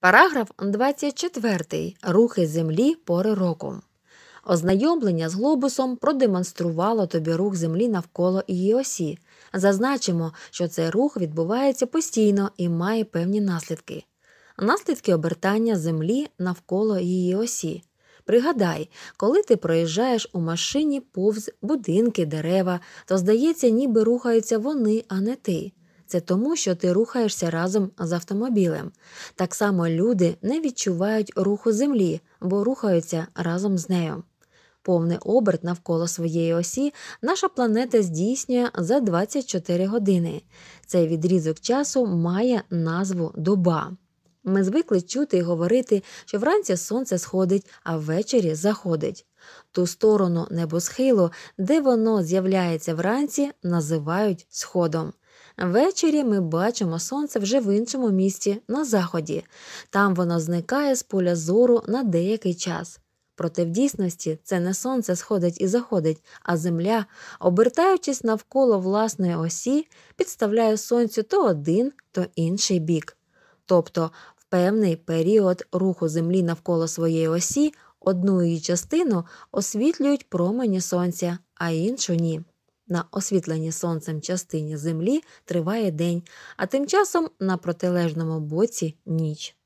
Параграф 24. Рухи землі пори року. Ознайомлення з глобусом продемонструвало тобі рух землі навколо її осі. Зазначимо, що цей рух відбувається постійно і має певні наслідки. Наслідки обертання землі навколо її осі. Пригадай, коли ти проїжджаєш у машині повз будинки, дерева, то здається, ніби рухаються вони, а не ти це тому, що ти рухаєшся разом з автомобілем. Так само люди не відчувають руху землі, бо рухаються разом з нею. Повний оберт навколо своєї осі наша планета здійснює за 24 години. Цей відрізок часу має назву доба. Ми звикли чути і говорити, що вранці сонце сходить, а ввечері заходить. Ту сторону небосхилу, де воно з'являється вранці, називають сходом. Ввечері ми бачимо сонце вже в іншому місті на заході. Там воно зникає з поля зору на деякий час. Проте в дійсності це не сонце сходить і заходить, а земля, обертаючись навколо власної осі, підставляє сонцю то один, то інший бік. Тобто в певний період руху землі навколо своєї осі одну її частину освітлюють промені сонця, а іншу ні. На освітленні сонцем частині землі триває день, а тим часом на протилежному боці ніч.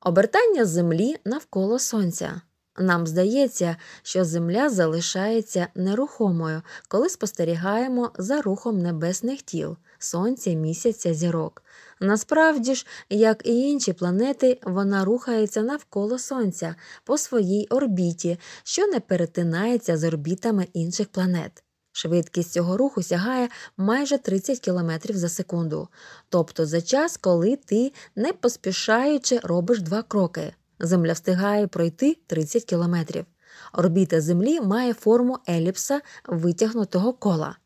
Обертання землі навколо сонця. Нам здається, що земля залишається нерухомою, коли спостерігаємо за рухом небесних тіл сонця, місяця, зірок. Насправді ж, як і інші планети, вона рухається навколо сонця по своїй орбіті, що не перетинається з орбітами інших планет. Швидкість цього руху сягає майже 30 км за секунду, тобто за час, коли ти не поспішаючи робиш два кроки. Земля встигає пройти 30 км. Орбіта Землі має форму еліпса витягнутого кола.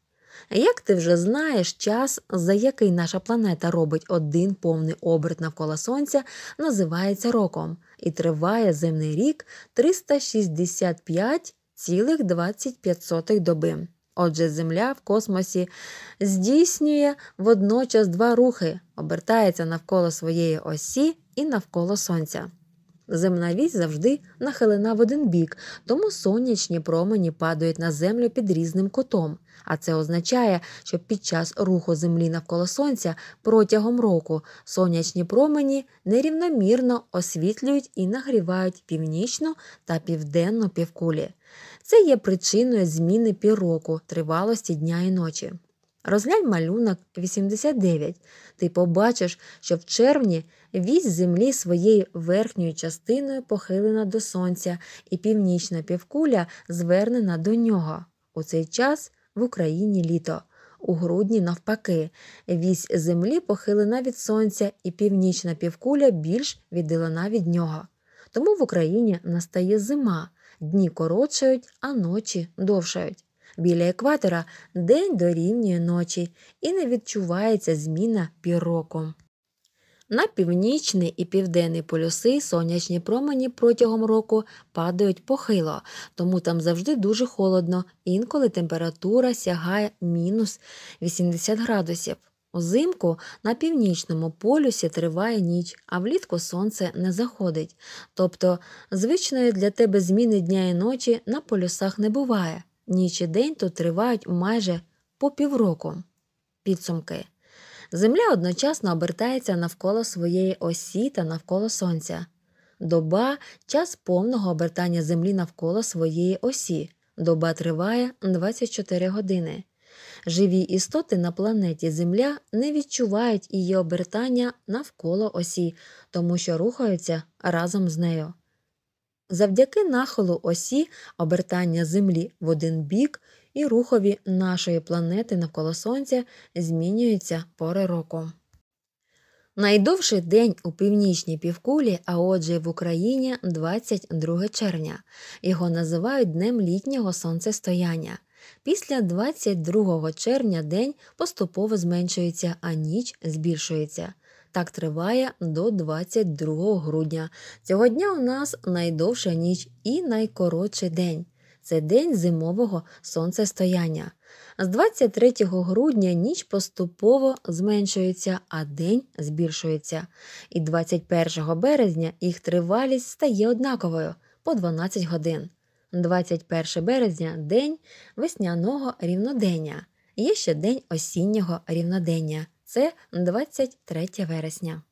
Як ти вже знаєш, час, за який наша планета робить один повний оберт навколо Сонця, називається роком і триває земний рік 365,25 доби. Отже, Земля в космосі здійснює водночас два рухи, обертається навколо своєї осі і навколо Сонця. Земна вісь завжди нахилена в один бік, тому сонячні промені падають на землю під різним кутом. А це означає, що під час руху землі навколо сонця протягом року сонячні промені нерівномірно освітлюють і нагрівають північну та південну півкулі. Це є причиною зміни півроку, тривалості дня і ночі. Розглянь малюнок 89. Ти побачиш, що в червні вісь землі своєю верхньою частиною похилена до сонця і північна півкуля звернена до нього. У цей час в Україні літо. У грудні, навпаки, вісь землі похилена від сонця, і північна півкуля більш віддалена від нього. Тому в Україні настає зима, дні коротшають, а ночі довшають біля екватора день дорівнює ночі і не відчувається зміна піроком. На північний і південний полюси сонячні промені протягом року падають похило, тому там завжди дуже холодно, інколи температура сягає мінус 80 градусів. Узимку на північному полюсі триває ніч, а влітку сонце не заходить. Тобто звичної для тебе зміни дня і ночі на полюсах не буває. Ніч і день тут тривають майже по півроку. Підсумки. Земля одночасно обертається навколо своєї осі та навколо сонця. Доба час повного обертання землі навколо своєї осі. Доба триває 24 години. Живі істоти на планеті Земля не відчувають її обертання навколо осі, тому що рухаються разом з нею. Завдяки нахилу осі обертання Землі в один бік і рухові нашої планети навколо Сонця змінюються пори року. Найдовший день у північній півкулі, а отже, в Україні 22 червня. Його називають Днем літнього сонцестояння. Після 22 червня день поступово зменшується, а ніч збільшується. Так триває до 22 грудня. Цього дня у нас найдовша ніч і найкоротший день. Це день зимового сонцестояння. З 23 грудня ніч поступово зменшується, а день збільшується. І 21 березня їх тривалість стає однаковою по 12 годин. 21 березня день весняного рівнодення. Є ще день осіннього рівнодення. Це 23 вересня.